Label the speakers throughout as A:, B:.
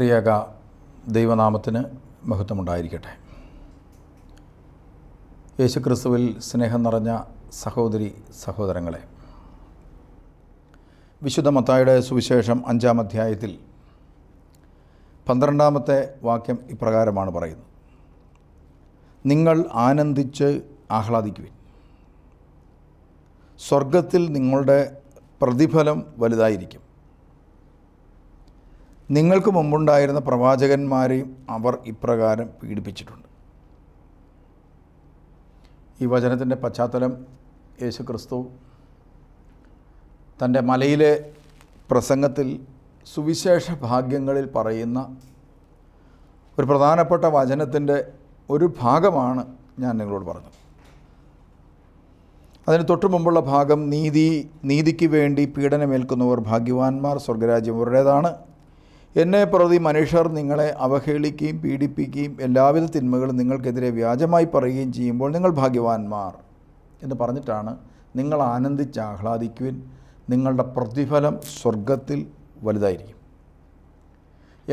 A: ത്രിയേക ദൈവനാമത്തിന് മഹത്വമുണ്ടായിരിക്കട്ടെ യേശുക്രിസ്തുവിൽ സ്നേഹം നിറഞ്ഞ സഹോദരി സഹോദരങ്ങളെ വിശുദ്ധ മത്തായുടെ സുവിശേഷം അഞ്ചാം അധ്യായത്തിൽ പന്ത്രണ്ടാമത്തെ വാക്യം ഇപ്രകാരമാണ് പറയുന്നത് നിങ്ങൾ ആനന്ദിച്ച് ആഹ്ലാദിക്കുവിൻ സ്വർഗത്തിൽ നിങ്ങളുടെ പ്രതിഫലം വലുതായിരിക്കും നിങ്ങൾക്ക് മുമ്പുണ്ടായിരുന്ന പ്രവാചകന്മാരെയും അവർ ഇപ്രകാരം പീഡിപ്പിച്ചിട്ടുണ്ട് ഈ വചനത്തിൻ്റെ പശ്ചാത്തലം യേശു ക്രിസ്തു തൻ്റെ മലയിലെ പ്രസംഗത്തിൽ സുവിശേഷ ഭാഗ്യങ്ങളിൽ പറയുന്ന ഒരു പ്രധാനപ്പെട്ട വചനത്തിൻ്റെ ഒരു ഭാഗമാണ് ഞാൻ നിങ്ങളോട് പറഞ്ഞത് അതിന് തൊട്ടു മുമ്പുള്ള ഭാഗം നീതി നീതിക്ക് വേണ്ടി പീഡനമേൽക്കുന്നവർ ഭാഗ്യവാന്മാർ സ്വർഗരാജ്യം അവരുടേതാണ് എന്നെ പ്രതി മനുഷ്യർ നിങ്ങളെ അവഹേളിക്കുകയും പീഡിപ്പിക്കുകയും എല്ലാവിധ തിന്മകളും നിങ്ങൾക്കെതിരെ വ്യാജമായി പറയുകയും ചെയ്യുമ്പോൾ നിങ്ങൾ ഭാഗ്യവാന്മാർ എന്ന് പറഞ്ഞിട്ടാണ് നിങ്ങൾ ആനന്ദിച്ച് ആഹ്ലാദിക്കുവിൻ നിങ്ങളുടെ പ്രതിഫലം സ്വർഗത്തിൽ വലുതായിരിക്കും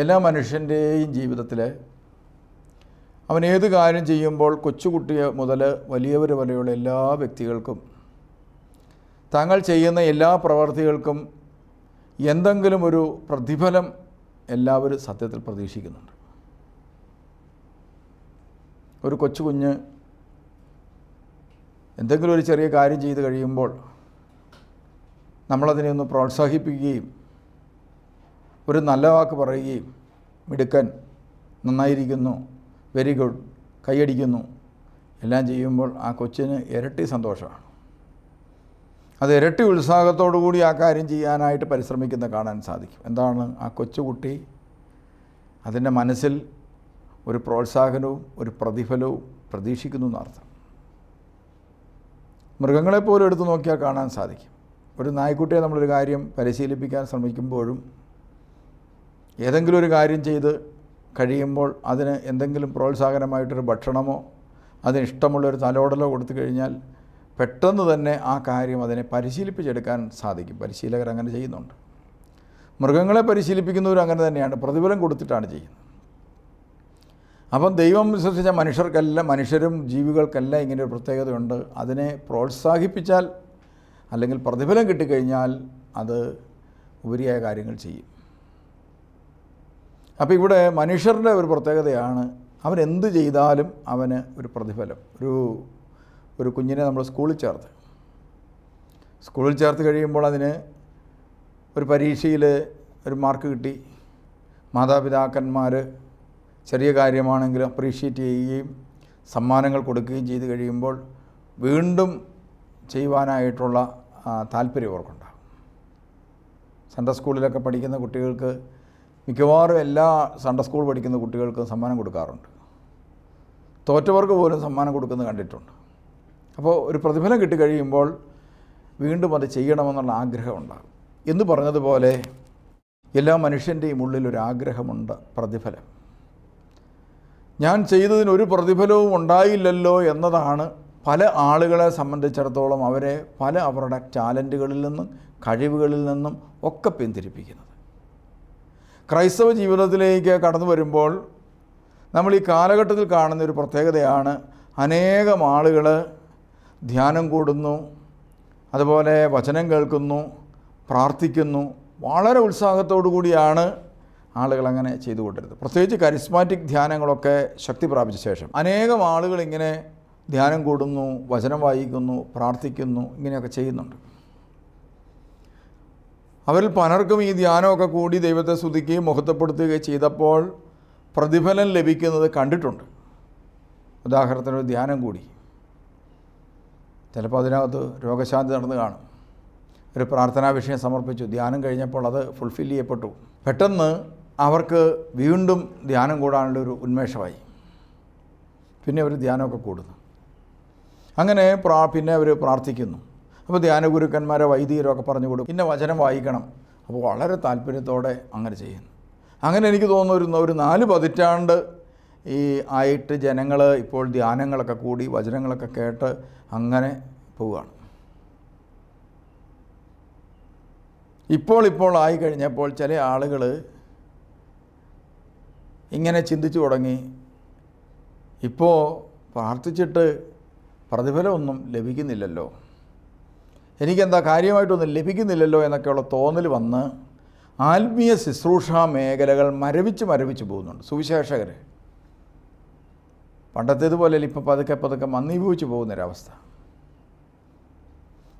A: എല്ലാ മനുഷ്യൻ്റെയും ജീവിതത്തിൽ അവൻ ഏത് കാര്യം ചെയ്യുമ്പോൾ കൊച്ചുകുട്ടിയെ മുതൽ വലിയവർ വരെയുള്ള എല്ലാ വ്യക്തികൾക്കും താങ്കൾ ചെയ്യുന്ന എല്ലാ പ്രവർത്തികൾക്കും എന്തെങ്കിലും ഒരു പ്രതിഫലം എല്ലാവരും സത്യത്തിൽ പ്രതീക്ഷിക്കുന്നുണ്ട് ഒരു കൊച്ചു കുഞ്ഞ് എന്തെങ്കിലും ഒരു ചെറിയ കാര്യം ചെയ്ത് കഴിയുമ്പോൾ നമ്മളതിനെ ഒന്ന് പ്രോത്സാഹിപ്പിക്കുകയും ഒരു നല്ല വാക്ക് പറയുകയും മിടുക്കൻ നന്നായിരിക്കുന്നു വെരി ഗുഡ് കൈയടിക്കുന്നു എല്ലാം ചെയ്യുമ്പോൾ ആ കൊച്ചിന് ഇരട്ടി സന്തോഷമാണ് അത് ഇരട്ടി ഉത്സാഹത്തോടു കൂടി ആ കാര്യം ചെയ്യാനായിട്ട് പരിശ്രമിക്കുന്ന കാണാൻ സാധിക്കും എന്താണ് ആ കൊച്ചുകുട്ടി അതിൻ്റെ മനസ്സിൽ ഒരു പ്രോത്സാഹനവും ഒരു പ്രതിഫലവും പ്രതീക്ഷിക്കുന്നു എന്നർത്ഥം മൃഗങ്ങളെപ്പോലും എടുത്തു നോക്കിയാൽ കാണാൻ സാധിക്കും ഒരു നായ്ക്കുട്ടിയെ നമ്മളൊരു കാര്യം പരിശീലിപ്പിക്കാൻ ശ്രമിക്കുമ്പോഴും ഏതെങ്കിലും ഒരു കാര്യം ചെയ്ത് കഴിയുമ്പോൾ അതിന് എന്തെങ്കിലും പ്രോത്സാഹനമായിട്ടൊരു ഭക്ഷണമോ അതിന് ഇഷ്ടമുള്ളൊരു തലോടലോ കൊടുത്തു കഴിഞ്ഞാൽ പെട്ടെന്ന് തന്നെ ആ കാര്യം അതിനെ പരിശീലിപ്പിച്ചെടുക്കാൻ സാധിക്കും പരിശീലകർ അങ്ങനെ ചെയ്യുന്നുണ്ട് മൃഗങ്ങളെ പരിശീലിപ്പിക്കുന്നവരും അങ്ങനെ തന്നെയാണ് പ്രതിഫലം കൊടുത്തിട്ടാണ് ചെയ്യുന്നത് അപ്പം ദൈവം വിശ്വസിച്ച മനുഷ്യർക്കല്ല മനുഷ്യരും ജീവികൾക്കല്ല ഇങ്ങനെ ഒരു പ്രത്യേകതയുണ്ട് അതിനെ പ്രോത്സാഹിപ്പിച്ചാൽ അല്ലെങ്കിൽ പ്രതിഫലം കിട്ടിക്കഴിഞ്ഞാൽ അത് ഉപരിയായ കാര്യങ്ങൾ ചെയ്യും അപ്പോൾ ഇവിടെ മനുഷ്യരുടെ ഒരു പ്രത്യേകതയാണ് അവൻ ചെയ്താലും അവന് ഒരു പ്രതിഫലം ഒരു ഒരു കുഞ്ഞിനെ നമ്മൾ സ്കൂളിൽ ചേർത്ത് സ്കൂളിൽ ചേർത്ത് കഴിയുമ്പോൾ അതിന് ഒരു പരീക്ഷയിൽ ഒരു മാർക്ക് കിട്ടി മാതാപിതാക്കന്മാർ ചെറിയ കാര്യമാണെങ്കിലും അപ്രീഷിയേറ്റ് ചെയ്യുകയും സമ്മാനങ്ങൾ കൊടുക്കുകയും ചെയ്ത് കഴിയുമ്പോൾ വീണ്ടും ചെയ്യുവാനായിട്ടുള്ള താല്പര്യം അവർക്കുണ്ടാകും സൺഡേ സ്കൂളിലൊക്കെ പഠിക്കുന്ന കുട്ടികൾക്ക് മിക്കവാറും എല്ലാ സൺഡേ സ്കൂൾ പഠിക്കുന്ന കുട്ടികൾക്കും സമ്മാനം കൊടുക്കാറുണ്ട് തോറ്റവർക്ക് പോലും സമ്മാനം കൊടുക്കുന്നത് കണ്ടിട്ടുണ്ട് അപ്പോൾ ഒരു പ്രതിഫലം കിട്ടിക്കഴിയുമ്പോൾ വീണ്ടും അത് ചെയ്യണമെന്നുള്ള ആഗ്രഹമുണ്ടാകും എന്ന് പറഞ്ഞതുപോലെ എല്ലാ മനുഷ്യൻ്റെയും ഉള്ളിൽ ഒരു ആഗ്രഹമുണ്ട് പ്രതിഫലം ഞാൻ ചെയ്തതിന് ഒരു പ്രതിഫലവും ഉണ്ടായില്ലല്ലോ എന്നതാണ് പല ആളുകളെ സംബന്ധിച്ചിടത്തോളം അവരെ പല അവരുടെ ടാലൻറ്റുകളിൽ നിന്നും കഴിവുകളിൽ നിന്നും ഒക്കെ പിന്തിരിപ്പിക്കുന്നത് ക്രൈസ്തവ ജീവിതത്തിലേക്ക് കടന്നു വരുമ്പോൾ നമ്മൾ ഈ കാലഘട്ടത്തിൽ കാണുന്ന ഒരു പ്രത്യേകതയാണ് അനേകം ആളുകൾ ധ്യാനം കൂടുന്നു അതുപോലെ വചനം കേൾക്കുന്നു പ്രാർത്ഥിക്കുന്നു വളരെ ഉത്സാഹത്തോടു കൂടിയാണ് ആളുകൾ അങ്ങനെ ചെയ്തുകൊണ്ടിരുന്നത് പ്രത്യേകിച്ച് കരിസ്മാറ്റിക് ധ്യാനങ്ങളൊക്കെ ശക്തി പ്രാപിച്ച ശേഷം അനേകം ആളുകൾ ഇങ്ങനെ ധ്യാനം കൂടുന്നു വചനം വായിക്കുന്നു പ്രാർത്ഥിക്കുന്നു ഇങ്ങനെയൊക്കെ ചെയ്യുന്നുണ്ട് അവരിൽ പലർക്കും ഈ ധ്യാനമൊക്കെ കൂടി ദൈവത്തെ സ്തുതിക്കുകയും മുഖത്തപ്പെടുത്തുകയും ചെയ്തപ്പോൾ പ്രതിഫലം ലഭിക്കുന്നത് കണ്ടിട്ടുണ്ട് ഉദാഹരണത്തിന് ഒരു ധ്യാനം കൂടി ചിലപ്പോൾ അതിനകത്ത് രോഗശാന്തി നടന്നു കാണും ഒരു പ്രാർത്ഥനാ വിഷയം സമർപ്പിച്ചു ധ്യാനം കഴിഞ്ഞപ്പോൾ അത് ഫുൾഫിൽ ചെയ്യപ്പെട്ടു പെട്ടെന്ന് അവർക്ക് വീണ്ടും ധ്യാനം കൂടാനുള്ള ഒരു ഉന്മേഷമായി പിന്നെ അവർ ധ്യാനമൊക്കെ കൂടുന്നു അങ്ങനെ പ്രാ പിന്നെ അവർ പ്രാർത്ഥിക്കുന്നു അപ്പോൾ ധ്യാനഗുരുക്കന്മാരെ വൈദികരൊക്കെ പറഞ്ഞു കൊടുക്കും പിന്നെ വചനം വായിക്കണം അപ്പോൾ വളരെ താല്പര്യത്തോടെ അങ്ങനെ ചെയ്യുന്നു അങ്ങനെ എനിക്ക് തോന്നുന്നു ഒരു ഒരു നാല് പതിറ്റാണ്ട് ഈ ആയിട്ട് ജനങ്ങൾ ഇപ്പോൾ ധ്യാനങ്ങളൊക്കെ കൂടി വചനങ്ങളൊക്കെ കേട്ട് അങ്ങനെ പോവുകയാണ് ഇപ്പോൾ ഇപ്പോൾ ആയി കഴിഞ്ഞപ്പോൾ ചില ആളുകൾ ഇങ്ങനെ ചിന്തിച്ചു തുടങ്ങി ഇപ്പോൾ പ്രാർത്ഥിച്ചിട്ട് പ്രതിഫലമൊന്നും ലഭിക്കുന്നില്ലല്ലോ എനിക്കെന്താ കാര്യമായിട്ടൊന്നും ലഭിക്കുന്നില്ലല്ലോ എന്നൊക്കെയുള്ള തോന്നൽ വന്ന് ആത്മീയ ശുശ്രൂഷ മേഖലകൾ മരവിച്ച് മരവിച്ച് പോകുന്നുണ്ട് സുവിശേഷകർ പണ്ടത്തേതുപോലെ ഇപ്പോൾ പതുക്കെ പതുക്കെ മന്ദീഭവിച്ച് പോകുന്നൊരവസ്ഥ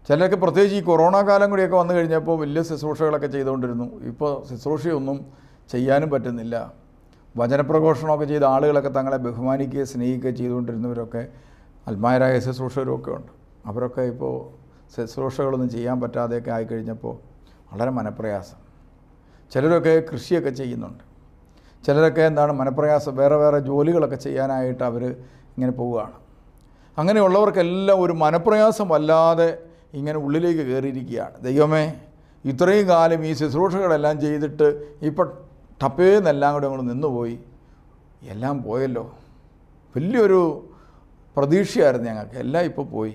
A: ചിലരൊക്കെ പ്രത്യേകിച്ച് ഈ കൊറോണ കാലം കൂടിയൊക്കെ വന്നു കഴിഞ്ഞപ്പോൾ വലിയ ശുശ്രൂഷകളൊക്കെ ചെയ്തുകൊണ്ടിരുന്നു ഇപ്പോൾ ശുശ്രൂഷയൊന്നും ചെയ്യാനും പറ്റുന്നില്ല വചനപ്രഘോഷണമൊക്കെ ചെയ്ത ആളുകളൊക്കെ തങ്ങളെ ബഹുമാനിക്കുകയും സ്നേഹിക്കുകയും ചെയ്തുകൊണ്ടിരുന്നവരൊക്കെ അത്മാരായ ശുശ്രൂഷകരൊക്കെ ഉണ്ട് അവരൊക്കെ ഇപ്പോൾ ശുശ്രൂഷകളൊന്നും ചെയ്യാൻ പറ്റാതെയൊക്കെ ആയിക്കഴിഞ്ഞപ്പോൾ വളരെ മനപ്രയാസം ചിലരൊക്കെ കൃഷിയൊക്കെ ചെയ്യുന്നുണ്ട് ചിലരൊക്കെ എന്താണ് മനപ്രയാസം വേറെ വേറെ ജോലികളൊക്കെ ചെയ്യാനായിട്ട് അവർ ഇങ്ങനെ പോവുകയാണ് അങ്ങനെയുള്ളവർക്കെല്ലാം ഒരു മനപ്രയാസം വല്ലാതെ ഇങ്ങനെ ഉള്ളിലേക്ക് കയറിയിരിക്കുകയാണ് ദൈവമേ ഇത്രയും കാലം ഈ ശുശ്രൂഷകളെല്ലാം ചെയ്തിട്ട് ഇപ്പം ടപ്പേന്നെല്ലാം കൂടെ നമ്മൾ നിന്നുപോയി എല്ലാം പോയല്ലോ വലിയൊരു പ്രതീക്ഷയായിരുന്നു ഞങ്ങൾക്ക് എല്ലാം ഇപ്പോൾ പോയി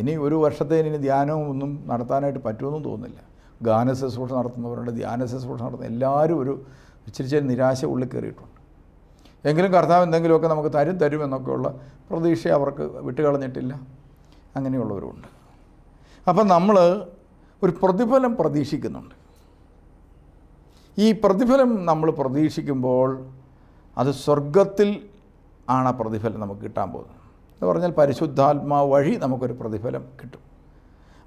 A: ഇനി ഒരു വർഷത്തേന് ഇനി ധ്യാനവും ഒന്നും നടത്താനായിട്ട് പറ്റുമെന്നും തോന്നുന്നില്ല ഗാന ശുശ്രൂഷ നടത്തുന്നവരുണ്ട് ധ്യാന ശുശ്രൂഷ നടത്തുന്ന എല്ലാവരും ഒരു ഇച്ചിരി നിരാശ ഉള്ളിൽ കയറിയിട്ടുണ്ട് എങ്കിലും കർത്താവ് എന്തെങ്കിലുമൊക്കെ നമുക്ക് തരും തരും എന്നൊക്കെയുള്ള പ്രതീക്ഷ അവർക്ക് വിട്ടുകളഞ്ഞിട്ടില്ല അങ്ങനെയുള്ളവരുണ്ട് അപ്പം നമ്മൾ ഒരു പ്രതിഫലം പ്രതീക്ഷിക്കുന്നുണ്ട് ഈ പ്രതിഫലം നമ്മൾ പ്രതീക്ഷിക്കുമ്പോൾ അത് സ്വർഗത്തിൽ ആണ് ആ പ്രതിഫലം നമുക്ക് കിട്ടാൻ പോകുന്നത് എന്ന് പറഞ്ഞാൽ പരിശുദ്ധാത്മാവ് വഴി നമുക്കൊരു പ്രതിഫലം കിട്ടും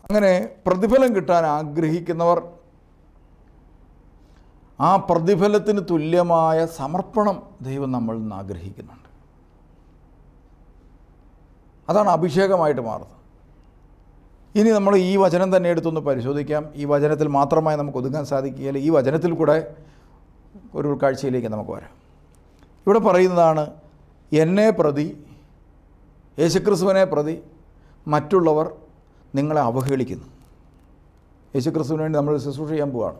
A: അങ്ങനെ പ്രതിഫലം കിട്ടാൻ ആഗ്രഹിക്കുന്നവർ ആ പ്രതിഫലത്തിന് തുല്യമായ സമർപ്പണം ദൈവം നമ്മൾ നിന്ന് ആഗ്രഹിക്കുന്നുണ്ട് അതാണ് അഭിഷേകമായിട്ട് മാറുന്നത് ഇനി നമ്മൾ ഈ വചനം തന്നെ എടുത്തൊന്ന് പരിശോധിക്കാം ഈ വചനത്തിൽ മാത്രമായി നമുക്ക് ഒതുങ്ങാൻ സാധിക്കുകയില്ല ഈ വചനത്തിൽ കൂടെ ഒരു ഉൾക്കാഴ്ചയിലേക്ക് നമുക്ക് വരാം ഇവിടെ പറയുന്നതാണ് എന്നെ പ്രതി യേശുക്രിസ്തുവിനെ പ്രതി മറ്റുള്ളവർ നിങ്ങളെ അവഹേളിക്കുന്നു യേശുക്രിസ്തുവിന് വേണ്ടി നമ്മൾ ശുശ്രൂഷ ചെയ്യാൻ പോവുകയാണ്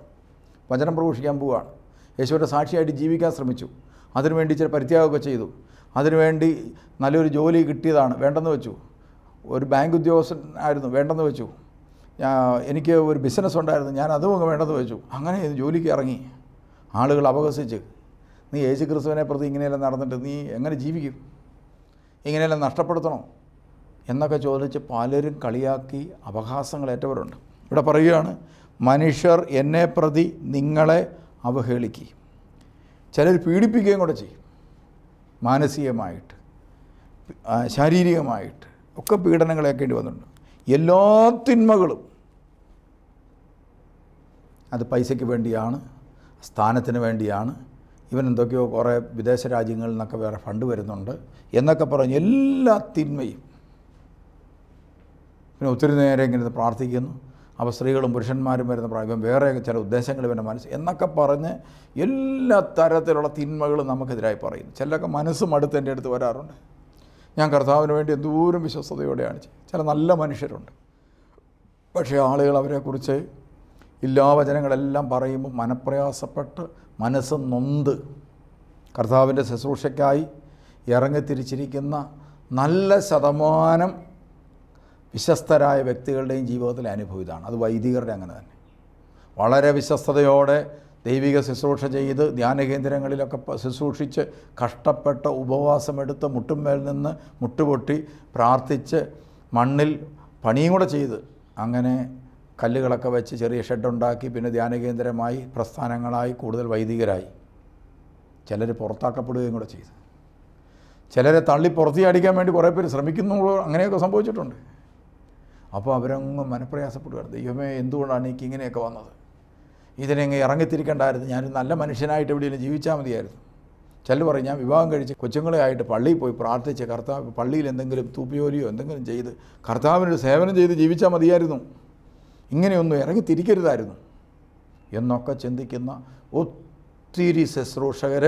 A: വചനം പ്രഘോഷിക്കാൻ പോവുകയാണ് യേശുവിൻ്റെ സാക്ഷിയായിട്ട് ജീവിക്കാൻ ശ്രമിച്ചു അതിനുവേണ്ടി ചില പരിത്യാഗമൊക്കെ ചെയ്തു അതിനുവേണ്ടി നല്ലൊരു ജോലി കിട്ടിയതാണ് വേണ്ടെന്ന് വെച്ചു ഒരു ബാങ്ക് ഉദ്യോഗസ്ഥനായിരുന്നു വേണ്ടെന്ന് വെച്ചു എനിക്ക് ഒരു ബിസിനസ് ഉണ്ടായിരുന്നു ഞാൻ അതും അങ്ങ് വേണ്ടെന്ന് വെച്ചു അങ്ങനെ ജോലിക്ക് ഇറങ്ങി ആളുകൾ അപഹസിച്ച് നീ യേശു ക്രിസ്തുവിനെ പ്രതി ഇങ്ങനെയെല്ലാം നടന്നിട്ട് നീ എങ്ങനെ ജീവിക്കും ഇങ്ങനെയെല്ലാം നഷ്ടപ്പെടുത്തണോ എന്നൊക്കെ ചോദിച്ച് പലരും കളിയാക്കി അപഹാസങ്ങൾ ഏറ്റവരുണ്ട് ഇവിടെ പറയുകയാണ് മനുഷ്യർ എന്നെ പ്രതി നിങ്ങളെ അവഹേളിക്കുകയും ചിലർ പീഡിപ്പിക്കുകയും കൂടെ ചെയ്യും മാനസികമായിട്ട് ശാരീരികമായിട്ട് ഒക്കെ പീഡനങ്ങളേക്കേണ്ടി വന്നിട്ടുണ്ട് എല്ലാ തിന്മകളും അത് പൈസയ്ക്ക് വേണ്ടിയാണ് സ്ഥാനത്തിന് വേണ്ടിയാണ് ഇവൻ എന്തൊക്കെയോ കുറേ വിദേശ രാജ്യങ്ങളിൽ നിന്നൊക്കെ വേറെ ഫണ്ട് വരുന്നുണ്ട് എന്നൊക്കെ പറഞ്ഞ് എല്ലാ തിന്മയും പിന്നെ ഒത്തിരി നേരം ഇങ്ങനെ പ്രാർത്ഥിക്കുന്നു അപ്പോൾ സ്ത്രീകളും പുരുഷന്മാരും വരുന്ന പ്രായം വേറെ ചില ഉദ്ദേശങ്ങൾ ഇവൻ്റെ മനസ്സ് എന്നൊക്കെ പറഞ്ഞ് എല്ലാ തരത്തിലുള്ള തിന്മകളും നമുക്കെതിരായി പറയുന്നു ചിലരൊക്കെ മനസ്സും അടുത്ത് എൻ്റെ അടുത്ത് വരാറുണ്ട് ഞാൻ കർത്താവിന് വേണ്ടി എന്തോരം വിശ്വസ്തയോടെയാണ് ചില നല്ല മനുഷ്യരുണ്ട് പക്ഷേ ആളുകൾ അവരെക്കുറിച്ച് ഇല്ലാ വചനങ്ങളെല്ലാം പറയുമ്പോൾ മനപ്രയാസപ്പെട്ട് മനസ്സ് നൊന്ത് കർത്താവിൻ്റെ ശുശ്രൂഷയ്ക്കായി ഇറങ്ങിത്തിരിച്ചിരിക്കുന്ന നല്ല ശതമാനം വിശ്വസ്തരായ വ്യക്തികളുടെയും ജീവിതത്തിൽ അനുഭവിതാണ് അത് വൈദികരുടെ അങ്ങനെ തന്നെ വളരെ വിശ്വസ്തയോടെ ദൈവിക ശുശ്രൂഷ ചെയ്ത് ധ്യാനകേന്ദ്രങ്ങളിലൊക്കെ ശുശ്രൂഷിച്ച് കഷ്ടപ്പെട്ട ഉപവാസമെടുത്ത് മുട്ടുമേൽ നിന്ന് മുട്ടുപൊട്ടി പ്രാർത്ഥിച്ച് മണ്ണിൽ പണിയും കൂടെ ചെയ്ത് അങ്ങനെ കല്ലുകളൊക്കെ വെച്ച് ചെറിയ ഷെഡുണ്ടാക്കി പിന്നെ ധ്യാനകേന്ദ്രമായി പ്രസ്ഥാനങ്ങളായി കൂടുതൽ വൈദികരായി ചിലർ പുറത്താക്കപ്പെടുകയും കൂടെ ചെയ്തു ചിലരെ തള്ളി പുറത്തി അടിക്കാൻ വേണ്ടി കുറേ പേര് ശ്രമിക്കുന്നു അങ്ങനെയൊക്കെ സംഭവിച്ചിട്ടുണ്ട് അപ്പോൾ അവരങ്ങ് മനപ്രയാസപ്പെടുകയാണ് ദൈവമേ എന്തുകൊണ്ടാണ് എനിക്ക് ഇങ്ങനെയൊക്കെ വന്നത് ഇതിനെങ്ങ് ഇറങ്ങിത്തിരിക്കേണ്ടായിരുന്നു ഞാനൊരു നല്ല മനുഷ്യനായിട്ട് എവിടെയെങ്കിലും ജീവിച്ചാൽ മതിയായിരുന്നു ചില പറയും ഞാൻ വിവാഹം കഴിച്ച് കൊച്ചുങ്ങളെ ആയിട്ട് പള്ളിയിൽ പോയി പ്രാർത്ഥിച്ച് കർത്താവ് പള്ളിയിൽ എന്തെങ്കിലും തൂപ്പിയോലിയോ എന്തെങ്കിലും ചെയ്ത് കർത്താവിനൊരു സേവനം ചെയ്ത് ജീവിച്ചാൽ മതിയായിരുന്നു ഇങ്ങനെയൊന്നും ഇറങ്ങിത്തിരിക്കരുതായിരുന്നു എന്നൊക്കെ ചിന്തിക്കുന്ന ഒത്തിരി ശുശ്രൂഷകർ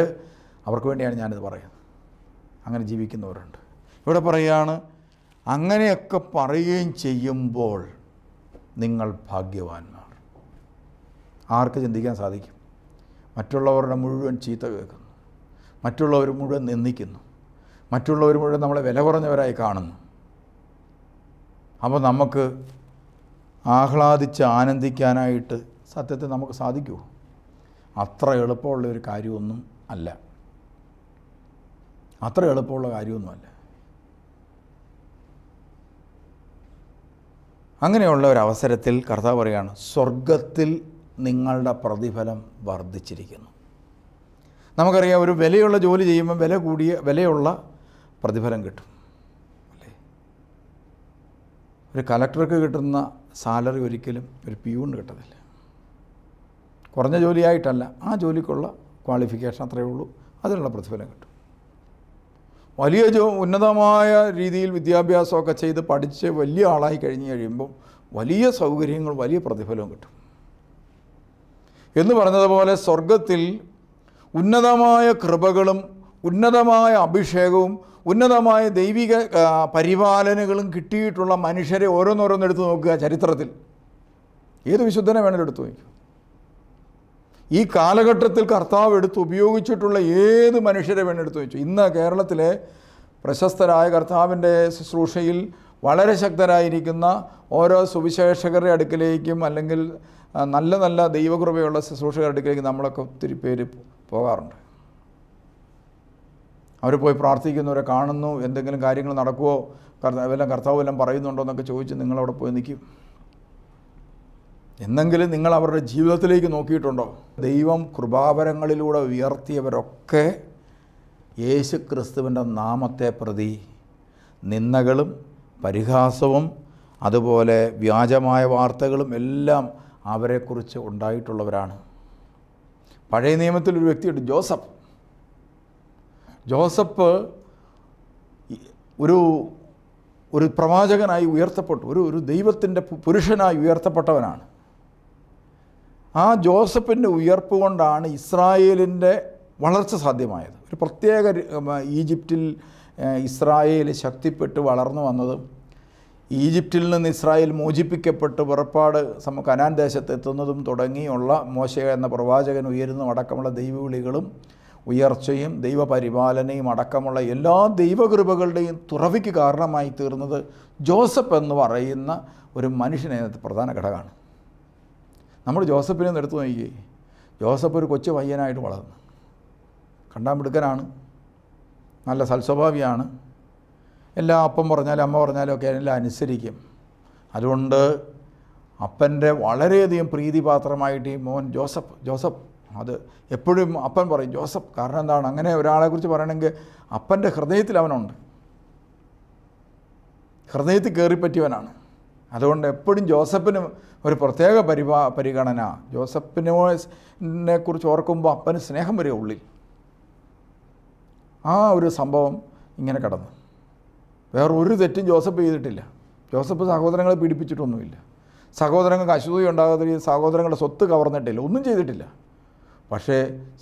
A: അവർക്ക് വേണ്ടിയാണ് ഞാനിത് പറയുന്നത് അങ്ങനെ ജീവിക്കുന്നവരുണ്ട് ഇവിടെ പറയുകയാണ് അങ്ങനെയൊക്കെ പറയുകയും ചെയ്യുമ്പോൾ നിങ്ങൾ ഭാഗ്യവാന്മാർ ആർക്ക് ചിന്തിക്കാൻ സാധിക്കും മറ്റുള്ളവരുടെ മുഴുവൻ ചീത്ത കേൾക്കുന്നു മറ്റുള്ളവർ മുഴുവൻ നിന്ദിക്കുന്നു മറ്റുള്ളവർ മുഴുവൻ നമ്മളെ വില കുറഞ്ഞവരായി കാണുന്നു അപ്പോൾ നമുക്ക് ആഹ്ലാദിച്ച് ആനന്ദിക്കാനായിട്ട് സത്യത്തിൽ നമുക്ക് സാധിക്കുമോ അത്ര എളുപ്പമുള്ള ഒരു കാര്യമൊന്നും അല്ല അത്ര എളുപ്പമുള്ള കാര്യമൊന്നുമല്ല അങ്ങനെയുള്ള ഒരു അവസരത്തിൽ കർത്താവ് പറയുകയാണ് സ്വർഗത്തിൽ നിങ്ങളുടെ പ്രതിഫലം വർദ്ധിച്ചിരിക്കുന്നു നമുക്കറിയാം ഒരു വിലയുള്ള ജോലി ചെയ്യുമ്പോൾ വില കൂടിയ വിലയുള്ള പ്രതിഫലം കിട്ടും അല്ലേ ഒരു കലക്ടർക്ക് കിട്ടുന്ന സാലറി ഒരിക്കലും ഒരു പ്യൂണ് കിട്ടത്തില്ല കുറഞ്ഞ ജോലിയായിട്ടല്ല ആ ജോലിക്കുള്ള ക്വാളിഫിക്കേഷൻ അത്രയേ ഉള്ളൂ അതിനുള്ള പ്രതിഫലം കിട്ടും വലിയ ഉന്നതമായ രീതിയിൽ വിദ്യാഭ്യാസമൊക്കെ ചെയ്ത് പഠിച്ച് വലിയ ആളായി കഴിഞ്ഞ് കഴിയുമ്പം വലിയ സൗകര്യങ്ങൾ വലിയ പ്രതിഫലവും കിട്ടും എന്ന് പറഞ്ഞതുപോലെ സ്വർഗത്തിൽ ഉന്നതമായ കൃപകളും ഉന്നതമായ അഭിഷേകവും ഉന്നതമായ ദൈവിക പരിപാലനകളും കിട്ടിയിട്ടുള്ള മനുഷ്യരെ ഓരോന്നോരോന്നെടുത്ത് നോക്കുക ചരിത്രത്തിൽ ഏത് വിശുദ്ധനെ വേണമെങ്കിലും എടുത്തു നോക്കുക ഈ കാലഘട്ടത്തിൽ കർത്താവ് എടുത്ത് ഉപയോഗിച്ചിട്ടുള്ള ഏത് മനുഷ്യരെ വേണ്ടെടുത്ത് വെച്ചു ഇന്ന് കേരളത്തിലെ പ്രശസ്തരായ കർത്താവിൻ്റെ ശുശ്രൂഷയിൽ വളരെ ശക്തരായിരിക്കുന്ന ഓരോ സുവിശേഷകരുടെ അടുക്കിലേക്കും അല്ലെങ്കിൽ നല്ല നല്ല ദൈവകൃപയുള്ള ശുശ്രൂഷകരുടെ അടുക്കിലേക്ക് നമ്മളൊക്കെ ഒത്തിരി പേര് പോകാറുണ്ട് അവർ പോയി പ്രാർത്ഥിക്കുന്നവരെ കാണുന്നു എന്തെങ്കിലും കാര്യങ്ങൾ നടക്കുമോ കർത്താവ് എല്ലാം കർത്താവ് എല്ലാം പറയുന്നുണ്ടോ എന്നൊക്കെ ചോദിച്ച് നിങ്ങളവിടെ പോയി നിൽക്കും എന്നെങ്കിലും നിങ്ങൾ അവരുടെ ജീവിതത്തിലേക്ക് നോക്കിയിട്ടുണ്ടോ ദൈവം കൃപാവരങ്ങളിലൂടെ ഉയർത്തിയവരൊക്കെ യേശു ക്രിസ്തുവിൻ്റെ നാമത്തെ പ്രതി നിന്ദകളും പരിഹാസവും അതുപോലെ വ്യാജമായ വാർത്തകളും എല്ലാം അവരെക്കുറിച്ച് ഉണ്ടായിട്ടുള്ളവരാണ് പഴയ നിയമത്തിൽ ഒരു വ്യക്തിയുണ്ട് ജോസഫ് ജോസഫ് ഒരു ഒരു പ്രവാചകനായി ഉയർത്തപ്പെട്ടു ഒരു ഒരു ദൈവത്തിൻ്റെ പുരുഷനായി ഉയർത്തപ്പെട്ടവനാണ് ആ ജോസഫിൻ്റെ ഉയർപ്പ് കൊണ്ടാണ് ഇസ്രായേലിൻ്റെ വളർച്ച സാധ്യമായത് ഒരു പ്രത്യേക ഈജിപ്തിൽ ഇസ്രായേൽ ശക്തിപ്പെട്ട് വളർന്നു വന്നത് ഈജിപ്തിൽ നിന്ന് ഇസ്രായേൽ മോചിപ്പിക്കപ്പെട്ട് പുറപ്പാട് ദേശത്ത് എത്തുന്നതും തുടങ്ങിയുള്ള മോശ എന്ന പ്രവാചകൻ ഉയരുന്ന അടക്കമുള്ള ദൈവവിളികളും ഉയർച്ചയും ദൈവപരിപാലനയും അടക്കമുള്ള എല്ലാ ദൈവകൃപകളുടെയും തുറവിക്ക് കാരണമായി തീർന്നത് ജോസഫ് എന്ന് പറയുന്ന ഒരു മനുഷ്യനെ പ്രധാന ഘടകമാണ് നമ്മൾ ജോസഫിനെ ഒന്ന് എടുത്തു നോക്കി ജോസഫ് ഒരു കൊച്ചു പയ്യനായിട്ട് വളർന്നു കണ്ടാൻ മിടുക്കനാണ് നല്ല സൽസ്വഭാവിയാണ് എല്ലാ അപ്പം പറഞ്ഞാലും അമ്മ പറഞ്ഞാലും ഒക്കെ എല്ലാം അനുസരിക്കും അതുകൊണ്ട് അപ്പൻ്റെ വളരെയധികം പ്രീതിപാത്രമായിട്ട് ഈ മോൻ ജോസഫ് ജോസഫ് അത് എപ്പോഴും അപ്പൻ പറയും ജോസഫ് കാരണം എന്താണ് അങ്ങനെ ഒരാളെക്കുറിച്ച് പറയണമെങ്കിൽ അപ്പൻ്റെ ഹൃദയത്തിൽ അവനുണ്ട് ഹൃദയത്തിൽ കയറിപ്പറ്റിയവനാണ് അതുകൊണ്ട് എപ്പോഴും ജോസഫിന് ഒരു പ്രത്യേക പരിപാ പരിഗണന ജോസഫിനെ കുറിച്ച് ഓർക്കുമ്പോൾ അപ്പന് സ്നേഹം വരിക ഉള്ളിൽ ആ ഒരു സംഭവം ഇങ്ങനെ കടന്നു വേറൊരു തെറ്റും ജോസഫ് ചെയ്തിട്ടില്ല ജോസഫ് സഹോദരങ്ങളെ പീഡിപ്പിച്ചിട്ടൊന്നുമില്ല സഹോദരങ്ങൾക്ക് അശുദ്ധി ഉണ്ടാകാതെ സഹോദരങ്ങളുടെ സ്വത്ത് കവർന്നിട്ടില്ല ഒന്നും ചെയ്തിട്ടില്ല പക്ഷേ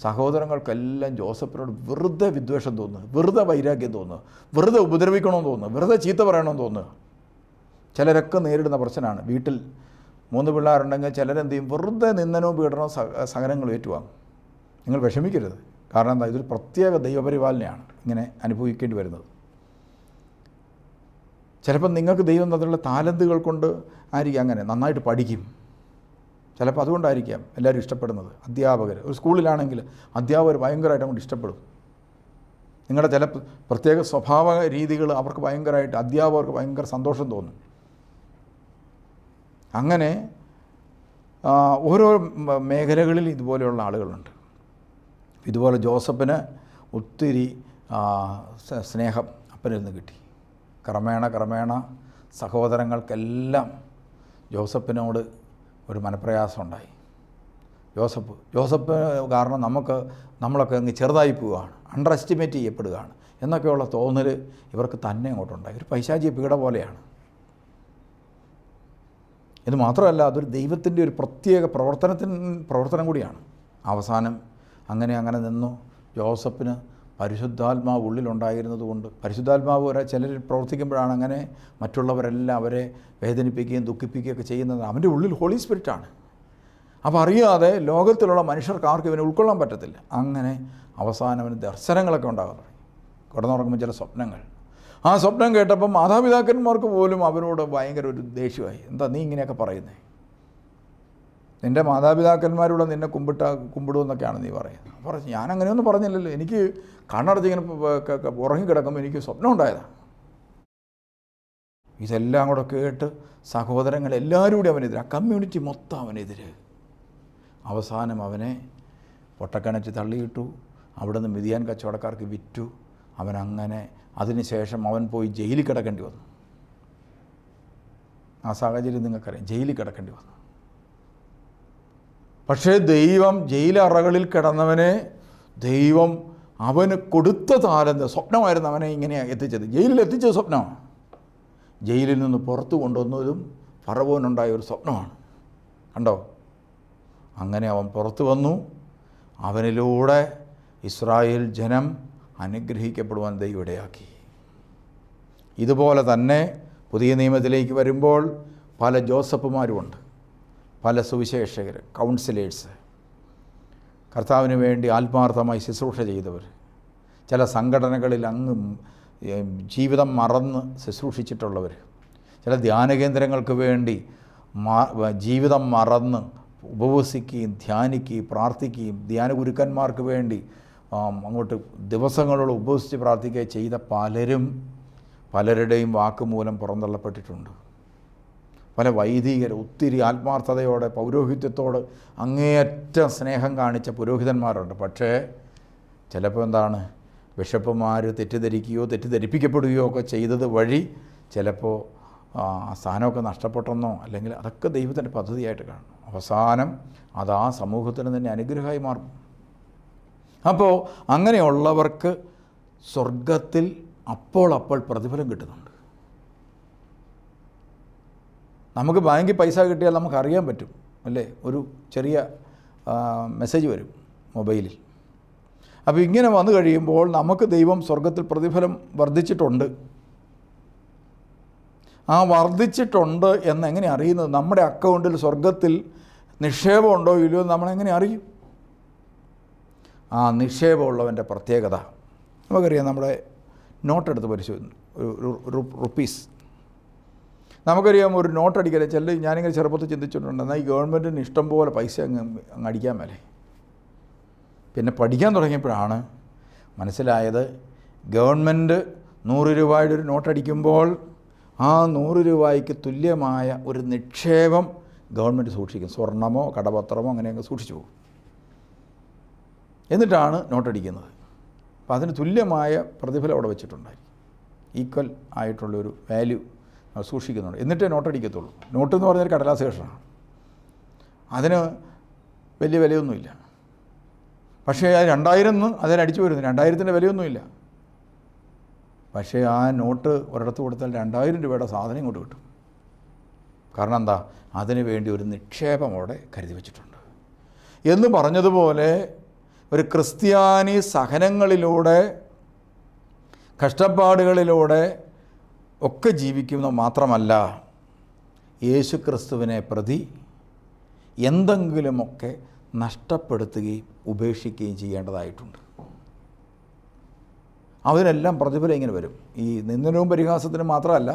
A: സഹോദരങ്ങൾക്കെല്ലാം ജോസഫിനോട് വെറുതെ വിദ്വേഷം തോന്നുന്നു വെറുതെ വൈരാഗ്യം തോന്നുന്നു വെറുതെ ഉപദ്രവിക്കണമെന്ന് തോന്നുന്നു വെറുതെ ചീത്ത പറയണമെന്ന് തോന്നുന്നു ചിലരൊക്കെ നേരിടുന്ന പ്രശ്നമാണ് വീട്ടിൽ മൂന്ന് പിള്ളേരുണ്ടെങ്കിൽ ചിലരെന്ത് ചെയ്യും വെറുതെ നിന്ദനവും പീഡനവും സഹനങ്ങൾ ഏറ്റുവാങ്ങും നിങ്ങൾ വിഷമിക്കരുത് കാരണം എന്താ ഇതൊരു പ്രത്യേക ദൈവപരിപാലനയാണ് ഇങ്ങനെ അനുഭവിക്കേണ്ടി വരുന്നത് ചിലപ്പോൾ നിങ്ങൾക്ക് ദൈവം തന്നിട്ടുള്ള താലന്തുകൾ കൊണ്ട് ആയിരിക്കും അങ്ങനെ നന്നായിട്ട് പഠിക്കും ചിലപ്പോൾ അതുകൊണ്ടായിരിക്കാം എല്ലാവരും ഇഷ്ടപ്പെടുന്നത് അധ്യാപകർ ഒരു സ്കൂളിലാണെങ്കിൽ അധ്യാപകർ ഭയങ്കരമായിട്ട് അങ്ങോട്ട് ഇഷ്ടപ്പെടും നിങ്ങളുടെ ചില പ്രത്യേക സ്വഭാവ രീതികൾ അവർക്ക് ഭയങ്കരമായിട്ട് അധ്യാപകർക്ക് ഭയങ്കര സന്തോഷം തോന്നും അങ്ങനെ ഓരോ മേഖലകളിൽ ഇതുപോലെയുള്ള ആളുകളുണ്ട് ഇതുപോലെ ജോസഫിന് ഒത്തിരി സ്നേഹം അപ്പനിൽ നിന്ന് കിട്ടി ക്രമേണ ക്രമേണ സഹോദരങ്ങൾക്കെല്ലാം ജോസഫിനോട് ഒരു മനപ്രയാസം ഉണ്ടായി ജോസഫ് ജോസഫ് കാരണം നമുക്ക് നമ്മളൊക്കെ അങ്ങ് ചെറുതായി പോവുകയാണ് അണ്ടർ എസ്റ്റിമേറ്റ് ചെയ്യപ്പെടുകയാണ് എന്നൊക്കെയുള്ള തോന്നൽ ഇവർക്ക് തന്നെ അങ്ങോട്ടുണ്ടായി ഒരു പൈശാചിക പീഡ പോലെയാണ് ഇത് മാത്രമല്ല അതൊരു ദൈവത്തിൻ്റെ ഒരു പ്രത്യേക പ്രവർത്തനത്തിന് പ്രവർത്തനം കൂടിയാണ് അവസാനം അങ്ങനെ അങ്ങനെ നിന്നു ജോസഫിന് പരിശുദ്ധാത്മാവ് ഉള്ളിലുണ്ടായിരുന്നതുകൊണ്ട് പരിശുദ്ധാത്മാവ് ഒരു ചിലരിൽ പ്രവർത്തിക്കുമ്പോഴാണ് അങ്ങനെ മറ്റുള്ളവരെല്ലാം അവരെ വേദനിപ്പിക്കുകയും ദുഃഖിപ്പിക്കുകയൊക്കെ ചെയ്യുന്നത് അവൻ്റെ ഉള്ളിൽ ഹോളി സ്പിരിറ്റാണ് അപ്പോൾ അറിയാതെ ലോകത്തിലുള്ള മനുഷ്യർക്ക് ആർക്കും ഇവനെ ഉൾക്കൊള്ളാൻ പറ്റത്തില്ല അങ്ങനെ അവസാനം അവന് ദർശനങ്ങളൊക്കെ ഉണ്ടാകാൻ കിടന്നുറങ്ങുമ്പോൾ ചില സ്വപ്നങ്ങൾ ആ സ്വപ്നം കേട്ടപ്പം മാതാപിതാക്കന്മാർക്ക് പോലും അവരോട് ഭയങ്കര ഒരു ദേഷ്യമായി എന്താ നീ ഇങ്ങനെയൊക്കെ പറയുന്നേ നിൻ്റെ മാതാപിതാക്കന്മാരോട് നിന്നെ കുമ്പിട്ട കുമ്പിടുമെന്നൊക്കെയാണ് നീ പറയുന്നത് പറഞ്ഞു ഞാൻ അങ്ങനെയൊന്നും പറഞ്ഞില്ലല്ലോ എനിക്ക് കണ്ണടച്ചിങ്ങനെ ഉറങ്ങിക്കിടക്കുമ്പോൾ എനിക്ക് സ്വപ്നം ഉണ്ടായതാണ് ഇതെല്ലാം കൂടെ കേട്ട് സഹോദരങ്ങൾ എല്ലാവരും കൂടി അവനെതിരെ ആ കമ്മ്യൂണിറ്റി മൊത്തം അവനെതിരെ അവസാനം അവനെ പൊട്ടക്കണച്ച് തള്ളിയിട്ടു അവിടുന്ന് മിതിയാൻ കച്ചവടക്കാർക്ക് വിറ്റു അവനങ്ങനെ അതിനുശേഷം അവൻ പോയി ജയിലിൽ കിടക്കേണ്ടി വന്നു ആ സാഹചര്യം നിങ്ങൾക്കറിയാം ജയിലിൽ കിടക്കേണ്ടി വന്നു പക്ഷേ ദൈവം ജയിലറകളിൽ കിടന്നവനെ ദൈവം അവന് കൊടുത്ത താരന്ത സ്വപ്നമായിരുന്നു അവനെ ഇങ്ങനെ എത്തിച്ചത് ജയിലിൽ എത്തിച്ചത് സ്വപ്നമാണ് ജയിലിൽ നിന്ന് പുറത്തു കൊണ്ടുവന്നതും ഫറവോനുണ്ടായ ഒരു സ്വപ്നമാണ് കണ്ടോ അങ്ങനെ അവൻ പുറത്തു വന്നു അവനിലൂടെ ഇസ്രായേൽ ജനം അനുഗ്രഹിക്കപ്പെടുവാൻ ദൈവം ഇടയാക്കി ഇതുപോലെ തന്നെ പുതിയ നിയമത്തിലേക്ക് വരുമ്പോൾ പല ജോസഫുമാരുമുണ്ട് പല സുവിശേഷകർ കൗൺസിലേഴ്സ് കർത്താവിന് വേണ്ടി ആത്മാർത്ഥമായി ശുശ്രൂഷ ചെയ്തവർ ചില സംഘടനകളിൽ അങ്ങ് ജീവിതം മറന്ന് ശുശ്രൂഷിച്ചിട്ടുള്ളവർ ചില ധ്യാന കേന്ദ്രങ്ങൾക്ക് വേണ്ടി ജീവിതം മറന്ന് ഉപവസിക്കുകയും ധ്യാനിക്കുകയും പ്രാർത്ഥിക്കുകയും ധ്യാന ഗുരുക്കന്മാർക്ക് വേണ്ടി അങ്ങോട്ട് ദിവസങ്ങളോട് ഉപസിച്ച് പ്രാർത്ഥിക്കുക ചെയ്ത പലരും പലരുടെയും വാക്കുമൂലം പുറന്തള്ളപ്പെട്ടിട്ടുണ്ട് പല വൈദികർ ഒത്തിരി ആത്മാർത്ഥതയോടെ പൗരോഹിത്യത്തോട് അങ്ങേയറ്റം സ്നേഹം കാണിച്ച പുരോഹിതന്മാരുണ്ട് പക്ഷേ ചിലപ്പോൾ എന്താണ് ബിഷപ്പുമാർ തെറ്റിദ്ധരിക്കുകയോ തെറ്റിദ്ധരിപ്പിക്കപ്പെടുകയോ ഒക്കെ ചെയ്തത് വഴി ചിലപ്പോൾ സ്ഥാനമൊക്കെ നഷ്ടപ്പെട്ടെന്നോ അല്ലെങ്കിൽ അതൊക്കെ ദൈവത്തിൻ്റെ പദ്ധതിയായിട്ട് കാണും അവസാനം അത് ആ സമൂഹത്തിന് തന്നെ അനുഗ്രഹമായി മാറും അപ്പോൾ അങ്ങനെയുള്ളവർക്ക് സ്വർഗത്തിൽ അപ്പോൾ അപ്പോൾ പ്രതിഫലം കിട്ടുന്നുണ്ട് നമുക്ക് ബാങ്കിൽ പൈസ കിട്ടിയാൽ നമുക്കറിയാൻ പറ്റും അല്ലേ ഒരു ചെറിയ മെസ്സേജ് വരും മൊബൈലിൽ അപ്പോൾ ഇങ്ങനെ വന്നു കഴിയുമ്പോൾ നമുക്ക് ദൈവം സ്വർഗത്തിൽ പ്രതിഫലം വർദ്ധിച്ചിട്ടുണ്ട് ആ വർദ്ധിച്ചിട്ടുണ്ട് എന്നെങ്ങനെ അറിയുന്നത് നമ്മുടെ അക്കൗണ്ടിൽ സ്വർഗത്തിൽ നിക്ഷേപമുണ്ടോ ഇല്ലയോ നമ്മളെങ്ങനെ അറിയും ആ നിക്ഷേപമുള്ളവൻ്റെ പ്രത്യേകത നമുക്കറിയാം നമ്മുടെ നോട്ട് എടുത്ത് പരിശോധന ഒരു റുപ്പീസ് നമുക്കറിയാം ഒരു നോട്ട് അടിക്കല ചില ഞാനിങ്ങനെ ചെറുപ്പത്തിൽ ചിന്തിച്ചിട്ടുണ്ട് എന്നാൽ ഈ ഗവൺമെൻറ്റിന് ഇഷ്ടം പോലെ പൈസ അങ്ങ് അങ്ങ് അടിക്കാൻ മേലെ പിന്നെ പഠിക്കാൻ തുടങ്ങിയപ്പോഴാണ് മനസ്സിലായത് ഗവൺമെൻറ് നൂറ് രൂപയുടെ ഒരു നോട്ട് അടിക്കുമ്പോൾ ആ നൂറ് രൂപയ്ക്ക് തുല്യമായ ഒരു നിക്ഷേപം ഗവൺമെൻറ് സൂക്ഷിക്കും സ്വർണമോ കടപത്രമോ അങ്ങനെയൊക്കെ സൂക്ഷിച്ചു പോകും എന്നിട്ടാണ് നോട്ടടിക്കുന്നത് അപ്പോൾ അതിന് തുല്യമായ പ്രതിഫലം അവിടെ വെച്ചിട്ടുണ്ടായിരിക്കും ഈക്വൽ ആയിട്ടുള്ളൊരു വാല്യൂ സൂക്ഷിക്കുന്നുണ്ട് എന്നിട്ടേ നോട്ടടിക്കത്തുള്ളൂ നോട്ട് എന്ന് പറഞ്ഞൊരു കടലാസ് കഷണമാണ് അതിന് വലിയ വിലയൊന്നുമില്ല പക്ഷേ ആ രണ്ടായിരം അതിനടിച്ചു വരുന്നു രണ്ടായിരത്തിൻ്റെ വിലയൊന്നുമില്ല പക്ഷേ ആ നോട്ട് ഒരിടത്ത് കൊടുത്താൽ രണ്ടായിരം രൂപയുടെ സാധനം ഇങ്ങോട്ട് കിട്ടും കാരണം എന്താ അതിനു വേണ്ടി ഒരു നിക്ഷേപം അവിടെ കരുതി വെച്ചിട്ടുണ്ട് എന്ന് പറഞ്ഞതുപോലെ ഒരു ക്രിസ്ത്യാനി സഹനങ്ങളിലൂടെ കഷ്ടപ്പാടുകളിലൂടെ ഒക്കെ ജീവിക്കുന്ന മാത്രമല്ല യേശു ക്രിസ്തുവിനെ പ്രതി എന്തെങ്കിലുമൊക്കെ നഷ്ടപ്പെടുത്തുകയും ഉപേക്ഷിക്കുകയും ചെയ്യേണ്ടതായിട്ടുണ്ട് അവരെല്ലാം പ്രതിഫലം ഇങ്ങനെ വരും ഈ നിന്ദനവും പരിഹാസത്തിനും മാത്രമല്ല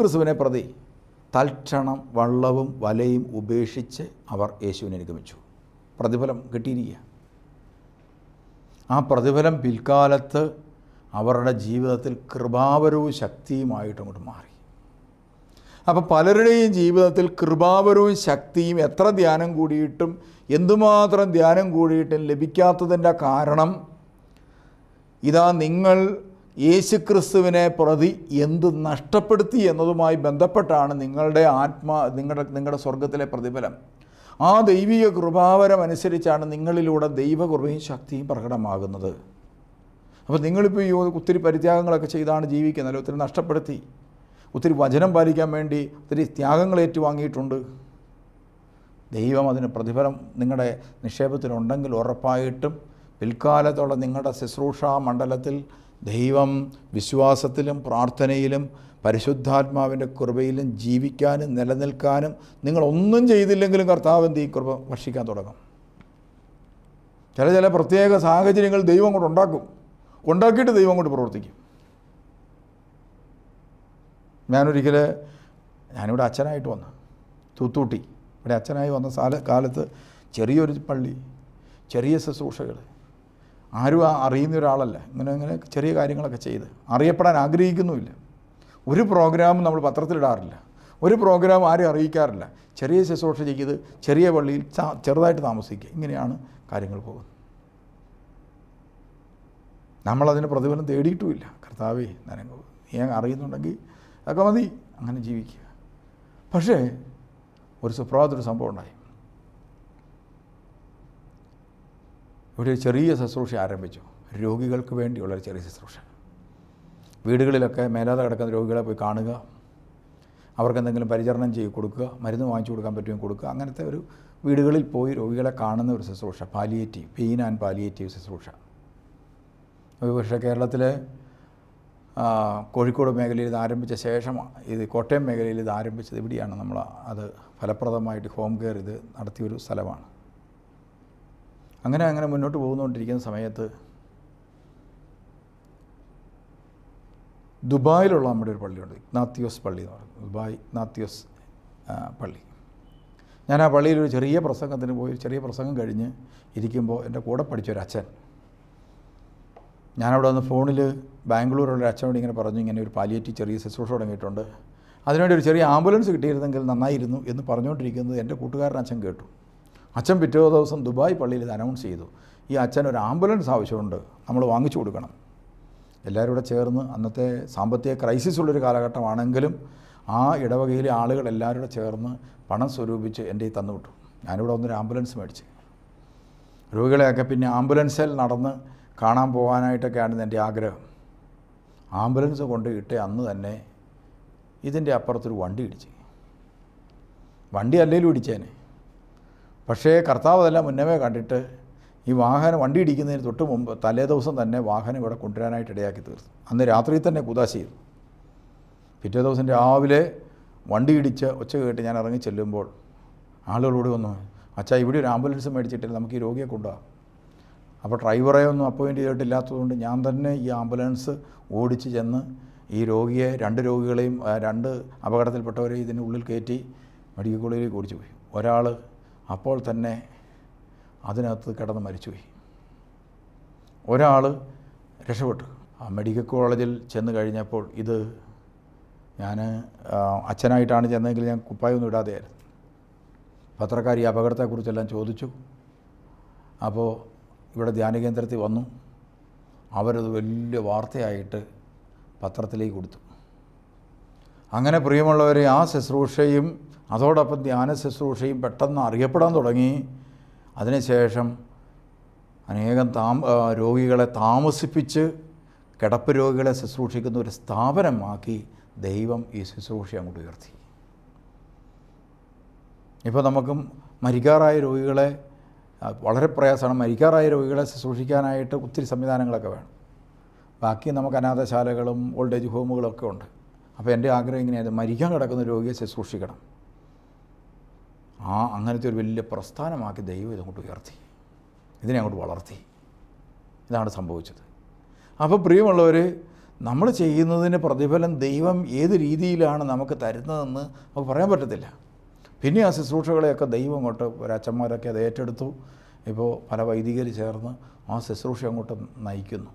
A: ക്രിസ്തുവിനെ പ്രതി തൽക്ഷണം വള്ളവും വലയും ഉപേക്ഷിച്ച് അവർ യേശുവിനെ അനുഗമിച്ചു പ്രതിഫലം കിട്ടിയിരിക്കുക ആ പ്രതിഫലം പിൽക്കാലത്ത് അവരുടെ ജീവിതത്തിൽ കൃപാപരവും ശക്തിയുമായിട്ട് അങ്ങോട്ട് മാറി അപ്പോൾ പലരുടെയും ജീവിതത്തിൽ കൃപാപരവും ശക്തിയും എത്ര ധ്യാനം കൂടിയിട്ടും എന്തുമാത്രം ധ്യാനം കൂടിയിട്ടും ലഭിക്കാത്തതിൻ്റെ കാരണം ഇതാ നിങ്ങൾ യേശുക്രിസ്തുവിനെ പ്രതി എന്ത് നഷ്ടപ്പെടുത്തി എന്നതുമായി ബന്ധപ്പെട്ടാണ് നിങ്ങളുടെ ആത്മാ നിങ്ങളുടെ നിങ്ങളുടെ സ്വർഗത്തിലെ പ്രതിഫലം ആ ദൈവിക കൃപാവരം അനുസരിച്ചാണ് നിങ്ങളിലൂടെ ദൈവകൃപയും ശക്തിയും പ്രകടമാകുന്നത് അപ്പോൾ നിങ്ങളിപ്പോൾ ഈ ഒത്തിരി പരിത്യാഗങ്ങളൊക്കെ ചെയ്താണ് ജീവിക്കുന്നത് ഒത്തിരി നഷ്ടപ്പെടുത്തി ഒത്തിരി വചനം പാലിക്കാൻ വേണ്ടി ഒത്തിരി ത്യാഗങ്ങൾ ഏറ്റുവാങ്ങിയിട്ടുണ്ട് ദൈവം അതിന് പ്രതിഫലം നിങ്ങളുടെ നിക്ഷേപത്തിലുണ്ടെങ്കിൽ ഉറപ്പായിട്ടും പിൽക്കാലത്തുള്ള നിങ്ങളുടെ ശുശ്രൂഷാ മണ്ഡലത്തിൽ ദൈവം വിശ്വാസത്തിലും പ്രാർത്ഥനയിലും പരിശുദ്ധാത്മാവിൻ്റെ കൃപയിലും ജീവിക്കാനും നിലനിൽക്കാനും നിങ്ങളൊന്നും ചെയ്തില്ലെങ്കിലും കർത്താവ് എന്ത് ഈ കൃപ ഭക്ഷിക്കാൻ തുടങ്ങും ചില ചില പ്രത്യേക സാഹചര്യങ്ങൾ ദൈവം കൊണ്ട് ഉണ്ടാക്കും ഉണ്ടാക്കിയിട്ട് ദൈവം കൊണ്ട് പ്രവർത്തിക്കും ഞാനൊരിക്കൽ ഞാനിവിടെ അച്ഛനായിട്ട് വന്നു തൂത്തൂട്ടി ഇവിടെ അച്ഛനായി വന്ന സാല കാലത്ത് ചെറിയൊരു പള്ളി ചെറിയ ശുശ്രൂഷകൾ ആരും അറിയുന്ന ഒരാളല്ല ഇങ്ങനെ ഇങ്ങനെ ചെറിയ കാര്യങ്ങളൊക്കെ ചെയ്ത് അറിയപ്പെടാൻ ആഗ്രഹിക്കുന്നുമില്ല ഒരു പ്രോഗ്രാമും നമ്മൾ പത്രത്തിലിടാറില്ല ഒരു പ്രോഗ്രാം ആരും അറിയിക്കാറില്ല ചെറിയ ശുശ്രൂഷ ചെയ്ത് ചെറിയ പള്ളിയിൽ ചെറുതായിട്ട് താമസിക്കുക ഇങ്ങനെയാണ് കാര്യങ്ങൾ പോകുന്നത് നമ്മളതിന് പ്രതിഫലം തേടിയിട്ടുമില്ല കർത്താവേ നനങ്ങ് നീ അറിയുന്നുണ്ടെങ്കിൽ അതൊക്കെ മതി അങ്ങനെ ജീവിക്കുക പക്ഷേ ഒരു സുപ്രഭാതൊരു സംഭവം ഉണ്ടായി ഇവിടെ ചെറിയ ശുശ്രൂഷ ആരംഭിച്ചു രോഗികൾക്ക് വേണ്ടിയുള്ള ചെറിയ ശുശ്രൂഷ വീടുകളിലൊക്കെ മേലാതെ കിടക്കുന്ന രോഗികളെ പോയി കാണുക അവർക്ക് എന്തെങ്കിലും പരിചരണം ചെയ്ത് കൊടുക്കുക മരുന്ന് വാങ്ങിച്ചു കൊടുക്കാൻ പറ്റുമെങ്കിൽ കൊടുക്കുക അങ്ങനത്തെ ഒരു വീടുകളിൽ പോയി രോഗികളെ കാണുന്ന ഒരു ശുശ്രൂഷ പാലിയേറ്റീവ് പെയിൻ ആൻഡ് പാലിയേറ്റീവ് ശുശ്രൂഷ പക്ഷേ കേരളത്തിലെ കോഴിക്കോട് മേഖലയിൽ ഇത് ആരംഭിച്ച ശേഷം ഇത് കോട്ടയം മേഖലയിൽ ഇത് ആരംഭിച്ചത് ഇവിടെയാണ് നമ്മൾ അത് ഫലപ്രദമായിട്ട് ഹോം കെയർ ഇത് നടത്തിയൊരു സ്ഥലമാണ് അങ്ങനെ അങ്ങനെ മുന്നോട്ട് പോകുന്നുകൊണ്ടിരിക്കുന്ന സമയത്ത് ദുബായിലുള്ള നമ്മുടെ ഒരു പള്ളിയുണ്ട് നാത്തിയോസ് പള്ളി എന്ന് പറയുന്നത് ദുബായ് നാത്തിയോസ് പള്ളി ഞാൻ ആ പള്ളിയിൽ ഒരു ചെറിയ പ്രസംഗത്തിന് പോയി ചെറിയ പ്രസംഗം കഴിഞ്ഞ് ഇരിക്കുമ്പോൾ എൻ്റെ കൂടെ അച്ഛൻ ഞാനവിടെ വന്ന് ഫോണിൽ ബാംഗ്ലൂരുള്ള അച്ഛനോട് ഇങ്ങനെ പറഞ്ഞു ഇങ്ങനെ ഒരു പാലിയേറ്റി ചെറിയ ശുശ്രൂഷ തുടങ്ങിയിട്ടുണ്ട് അതിനുവേണ്ടി ഒരു ചെറിയ ആംബുലൻസ് കിട്ടിയിരുന്നെങ്കിൽ നന്നായിരുന്നു എന്ന് പറഞ്ഞുകൊണ്ടിരിക്കുന്നത് എൻ്റെ കൂട്ടുകാരൻ അച്ഛൻ കേട്ടു അച്ഛൻ പിറ്റേ ദിവസം ദുബായ് പള്ളിയിൽ ഇത് അനൗൺസ് ചെയ്തു ഈ അച്ഛൻ ഒരു ആംബുലൻസ് ആവശ്യമുണ്ട് നമ്മൾ വാങ്ങിച്ചു കൊടുക്കണം എല്ലാവരും കൂടെ ചേർന്ന് അന്നത്തെ സാമ്പത്തിക ക്രൈസിസ് ഉള്ളൊരു കാലഘട്ടമാണെങ്കിലും ആ ഇടവകയിലെ ആളുകൾ എല്ലാവരും കൂടെ ചേർന്ന് പണം സ്വരൂപിച്ച് എൻ്റെ ഈ തന്നുവിട്ടു ഞാനിവിടെ വന്നൊരു ആംബുലൻസ് മേടിച്ച് രോഗികളെയൊക്കെ പിന്നെ ആംബുലൻസിൽ നടന്ന് കാണാൻ പോകാനായിട്ടൊക്കെയാണ് എൻ്റെ ആഗ്രഹം ആംബുലൻസ് കൊണ്ട് ഇട്ട് അന്ന് തന്നെ ഇതിൻ്റെ അപ്പുറത്തൊരു വണ്ടി ഇടിച്ച് വണ്ടി അല്ലെങ്കിലും ഇടിച്ചേനെ പക്ഷേ കർത്താവ് അതെല്ലാം മുന്നമേ കണ്ടിട്ട് ഈ വാഹനം വണ്ടി ഇടിക്കുന്നതിന് തൊട്ട് മുമ്പ് തലേ ദിവസം തന്നെ വാഹനം ഇവിടെ കൊണ്ടുവരാനായിട്ട് ഇടയാക്കി തീർത്തു അന്ന് രാത്രി തന്നെ കുദാശ ചെയ്തു പിറ്റേ ദിവസം രാവിലെ വണ്ടി ഇടിച്ച് ഒച്ച കേട്ട് ഞാൻ ഇറങ്ങി ചെല്ലുമ്പോൾ ആളുകളോട് വന്നു അച്ഛാ ഇവിടെ ഒരു ആംബുലൻസ് മേടിച്ചിട്ടില്ല നമുക്ക് ഈ രോഗിയെ കൊണ്ടുപോകാം അപ്പോൾ ഡ്രൈവറെ ഒന്നും അപ്പോയിൻ്റ് ചെയ്തിട്ടില്ലാത്തതുകൊണ്ട് ഞാൻ തന്നെ ഈ ആംബുലൻസ് ഓടിച്ച് ചെന്ന് ഈ രോഗിയെ രണ്ട് രോഗികളെയും രണ്ട് അപകടത്തിൽപ്പെട്ടവരെയും ഇതിൻ്റെ ഉള്ളിൽ കയറ്റി മെഡിക്കൽ കോളേജിലേക്ക് ഓടിച്ചു പോയി ഒരാൾ അപ്പോൾ തന്നെ അതിനകത്ത് കിടന്ന് മരിച്ചുപോയി ഒരാൾ രക്ഷപ്പെട്ടു ആ മെഡിക്കൽ കോളേജിൽ ചെന്ന് കഴിഞ്ഞപ്പോൾ ഇത് ഞാൻ അച്ഛനായിട്ടാണ് ചെന്നതെങ്കിൽ ഞാൻ കുപ്പായൊന്നും ഇടാതെയായിരുന്നു പത്രക്കാർ ഈ അപകടത്തെക്കുറിച്ചെല്ലാം ചോദിച്ചു അപ്പോൾ ഇവിടെ ധ്യാനകേന്ദ്രത്തിൽ വന്നു അവരത് വലിയ വാർത്തയായിട്ട് പത്രത്തിലേക്ക് കൊടുത്തു അങ്ങനെ പ്രിയമുള്ളവരെ ആ ശുശ്രൂഷയും അതോടൊപ്പം ധ്യാന ശുശ്രൂഷയും പെട്ടെന്ന് അറിയപ്പെടാൻ തുടങ്ങി അതിനുശേഷം അനേകം താമ രോഗികളെ താമസിപ്പിച്ച് കിടപ്പ് രോഗികളെ ശുശ്രൂഷിക്കുന്ന ഒരു സ്ഥാപനമാക്കി ദൈവം ഈ ശുശ്രൂഷ അങ്ങോട്ട് ഉയർത്തി ഇപ്പോൾ നമുക്കും മരിക്കാറായ രോഗികളെ വളരെ പ്രയാസമാണ് മരിക്കാറായ രോഗികളെ ശുശ്രൂഷിക്കാനായിട്ട് ഒത്തിരി സംവിധാനങ്ങളൊക്കെ വേണം ബാക്കി നമുക്ക് അനാഥശാലകളും ഓൾഡ് ഏജ് ഹോമുകളൊക്കെ ഉണ്ട് അപ്പോൾ എൻ്റെ ആഗ്രഹം ഇങ്ങനെയായിരുന്നു മരിക്കാൻ കിടക്കുന്ന രോഗിയെ ശുശ്രൂഷിക്കണം ആ അങ്ങനത്തെ ഒരു വലിയ പ്രസ്ഥാനമാക്കി ദൈവം ഇതങ്ങോട്ട് ഉയർത്തി ഇതിനെ അങ്ങോട്ട് വളർത്തി ഇതാണ് സംഭവിച്ചത് അപ്പോൾ പ്രിയമുള്ളവർ നമ്മൾ ചെയ്യുന്നതിന് പ്രതിഫലം ദൈവം ഏത് രീതിയിലാണ് നമുക്ക് തരുന്നതെന്ന് നമുക്ക് പറയാൻ പറ്റത്തില്ല പിന്നെ ആ ശുശ്രൂഷകളെയൊക്കെ ദൈവം അങ്ങോട്ട് ഒരച്ഛന്മാരൊക്കെ അത് ഏറ്റെടുത്തു ഇപ്പോൾ പല വൈദികർ ചേർന്ന് ആ ശുശ്രൂഷ അങ്ങോട്ട് നയിക്കുന്നു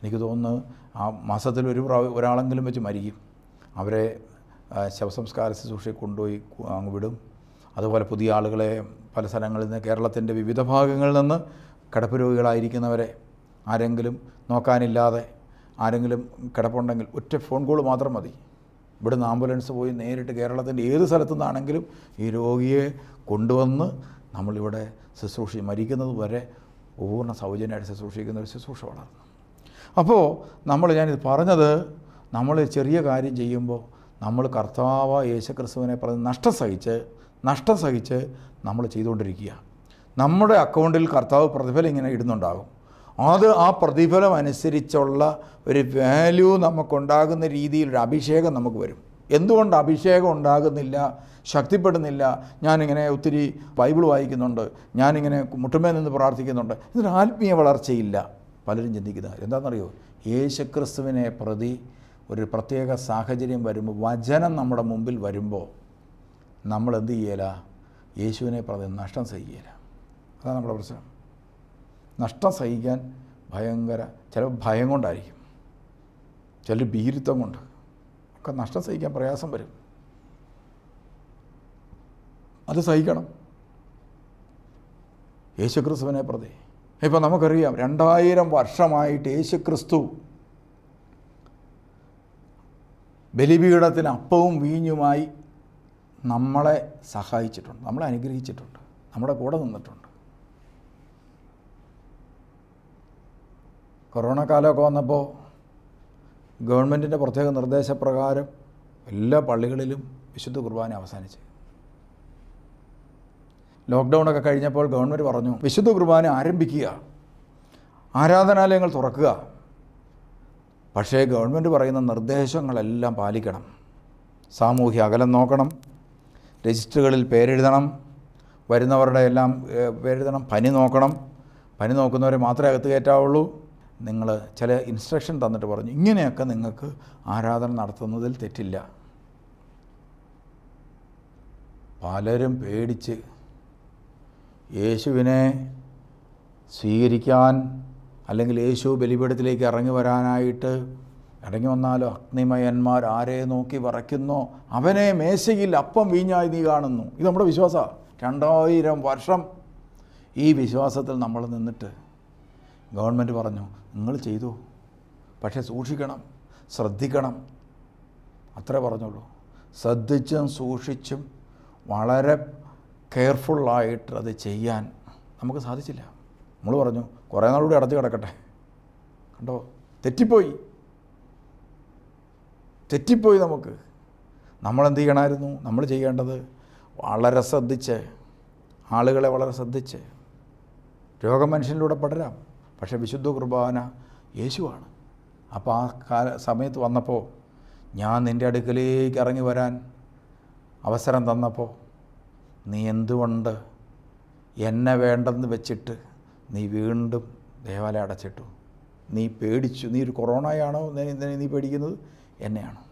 A: എനിക്ക് തോന്നുന്നു ആ മാസത്തിൽ ഒരു പ്രാവശ്യം ഒരാളെങ്കിലും വെച്ച് മരിക്കും അവരെ ശവസംസ്കാര ശുശ്രൂഷയിൽ കൊണ്ടുപോയി അങ്ങ് വിടും അതുപോലെ പുതിയ ആളുകളെ പല സ്ഥലങ്ങളിൽ നിന്ന് കേരളത്തിൻ്റെ വിവിധ ഭാഗങ്ങളിൽ നിന്ന് കിടപ്പ് രോഗികളായിരിക്കുന്നവരെ ആരെങ്കിലും നോക്കാനില്ലാതെ ആരെങ്കിലും കിടപ്പുണ്ടെങ്കിൽ ഒറ്റ ഫോൺ കോൾ മാത്രം മതി ഇവിടുന്ന് ആംബുലൻസ് പോയി നേരിട്ട് കേരളത്തിൻ്റെ ഏത് സ്ഥലത്തു നിന്നാണെങ്കിലും ഈ രോഗിയെ കൊണ്ടുവന്ന് നമ്മളിവിടെ ശുശ്രൂഷ മരിക്കുന്നത് വരെ പൂർണ്ണ സൗജന്യമായിട്ട് ശുശ്രൂഷിക്കുന്ന ഒരു ശുശ്രൂഷ വളർന്നു അപ്പോൾ നമ്മൾ ഞാനിത് പറഞ്ഞത് നമ്മൾ ചെറിയ കാര്യം ചെയ്യുമ്പോൾ നമ്മൾ കർത്താവ് യേശുക്രിസ്തുവിനെ പറഞ്ഞ് നഷ്ടം സഹിച്ച് നഷ്ടം സഹിച്ച് നമ്മൾ ചെയ്തുകൊണ്ടിരിക്കുക നമ്മുടെ അക്കൗണ്ടിൽ കർത്താവ് പ്രതിഫലം ഇങ്ങനെ ഇടുന്നുണ്ടാകും അത് ആ പ്രതിഫലം അനുസരിച്ചുള്ള ഒരു വാല്യൂ നമുക്കുണ്ടാകുന്ന രീതിയിലൊരു അഭിഷേകം നമുക്ക് വരും എന്തുകൊണ്ട് അഭിഷേകം ഉണ്ടാകുന്നില്ല ശക്തിപ്പെടുന്നില്ല ഞാനിങ്ങനെ ഒത്തിരി ബൈബിൾ വായിക്കുന്നുണ്ട് ഞാനിങ്ങനെ മുട്ടുമേ നിന്ന് പ്രാർത്ഥിക്കുന്നുണ്ട് ഇതിന് ആത്മീയ വളർച്ചയില്ല പലരും ചിന്തിക്കുന്നത് എന്താണെന്നറിയോ യേശുക്രിസ്തുവിനെ പ്രതി ഒരു പ്രത്യേക സാഹചര്യം വരുമ്പോൾ വചനം നമ്മുടെ മുമ്പിൽ വരുമ്പോൾ നമ്മൾ എന്ത് ചെയ്യല യേശുവിനെ പറഞ്ഞ് നഷ്ടം സഹിക്കുകയില്ല അതാണ് നമ്മുടെ പ്രശ്നം നഷ്ടം സഹിക്കാൻ ഭയങ്കര ചില ഭയം കൊണ്ടായിരിക്കും ചില ഭീരുത്വം കൊണ്ട് ഒക്കെ നഷ്ടം സഹിക്കാൻ പ്രയാസം വരും അത് സഹിക്കണം യേശുക്രിസ്തുവിനെ പ്രതി ഇപ്പം നമുക്കറിയാം രണ്ടായിരം വർഷമായിട്ട് യേശുക്രിസ്തു ബലിപീഠത്തിന് അപ്പവും വീഞ്ഞുമായി നമ്മളെ സഹായിച്ചിട്ടുണ്ട് നമ്മളെ അനുഗ്രഹിച്ചിട്ടുണ്ട് നമ്മുടെ കൂടെ നിന്നിട്ടുണ്ട് കൊറോണ കാലമൊക്കെ വന്നപ്പോൾ ഗവൺമെൻറ്റിൻ്റെ പ്രത്യേക നിർദ്ദേശപ്രകാരം എല്ലാ പള്ളികളിലും വിശുദ്ധ കുർബാന അവസാനിച്ച് ലോക്ക്ഡൗണൊക്കെ കഴിഞ്ഞപ്പോൾ ഗവൺമെൻറ് പറഞ്ഞു വിശുദ്ധ കുർബാന ആരംഭിക്കുക ആരാധനാലയങ്ങൾ തുറക്കുക പക്ഷേ ഗവൺമെൻറ് പറയുന്ന നിർദ്ദേശങ്ങളെല്ലാം പാലിക്കണം സാമൂഹ്യ അകലം നോക്കണം രജിസ്റ്ററുകളിൽ പേരെഴുതണം വരുന്നവരുടെ എല്ലാം പേരെഴുതണം പനി നോക്കണം പനി നോക്കുന്നവരെ മാത്രമേ അകത്ത് കയറ്റാവുള്ളൂ നിങ്ങൾ ചില ഇൻസ്ട്രക്ഷൻ തന്നിട്ട് പറഞ്ഞു ഇങ്ങനെയൊക്കെ നിങ്ങൾക്ക് ആരാധന നടത്തുന്നതിൽ തെറ്റില്ല പലരും പേടിച്ച് യേശുവിനെ സ്വീകരിക്കാൻ അല്ലെങ്കിൽ യേശു ബലിപീഠത്തിലേക്ക് ഇറങ്ങി വരാനായിട്ട് ഇടങ്ങി വന്നാലോ അഗ്നിമയന്മാർ ആരെ നോക്കി വറയ്ക്കുന്നോ അവനെ മേശയിൽ അപ്പം വീഞ്ഞായി നീ കാണുന്നു ഇത് നമ്മുടെ വിശ്വാസമാണ് രണ്ടായിരം വർഷം ഈ വിശ്വാസത്തിൽ നമ്മൾ നിന്നിട്ട് ഗവൺമെൻറ് പറഞ്ഞു നിങ്ങൾ ചെയ്തു പക്ഷേ സൂക്ഷിക്കണം ശ്രദ്ധിക്കണം അത്രേ പറഞ്ഞുള്ളൂ ശ്രദ്ധിച്ചും സൂക്ഷിച്ചും വളരെ കെയർഫുള്ളായിട്ട് അത് ചെയ്യാൻ നമുക്ക് സാധിച്ചില്ല നമ്മൾ പറഞ്ഞു കുറേ നാളുകൂടി അടച്ചു കിടക്കട്ടെ കണ്ടോ തെറ്റിപ്പോയി തെറ്റിപ്പോയി നമുക്ക് നമ്മളെന്ത് ചെയ്യണമായിരുന്നു നമ്മൾ ചെയ്യേണ്ടത് വളരെ ശ്രദ്ധിച്ച് ആളുകളെ വളരെ ശ്രദ്ധിച്ച് മനുഷ്യനിലൂടെ പടരാം പക്ഷേ വിശുദ്ധ കുർബാന യേശുവാണ് അപ്പോൾ ആ കാല സമയത്ത് വന്നപ്പോൾ ഞാൻ നിൻ്റെ അടുക്കലേക്ക് ഇറങ്ങി വരാൻ അവസരം തന്നപ്പോൾ നീ എന്തുകൊണ്ട് എന്നെ വേണ്ടെന്ന് വെച്ചിട്ട് നീ വീണ്ടും ദേവാലയം അടച്ചിട്ടു നീ പേടിച്ചു നീ ഒരു കൊറോണയാണോ നീ പേടിക്കുന്നത് എന്നെയാണ്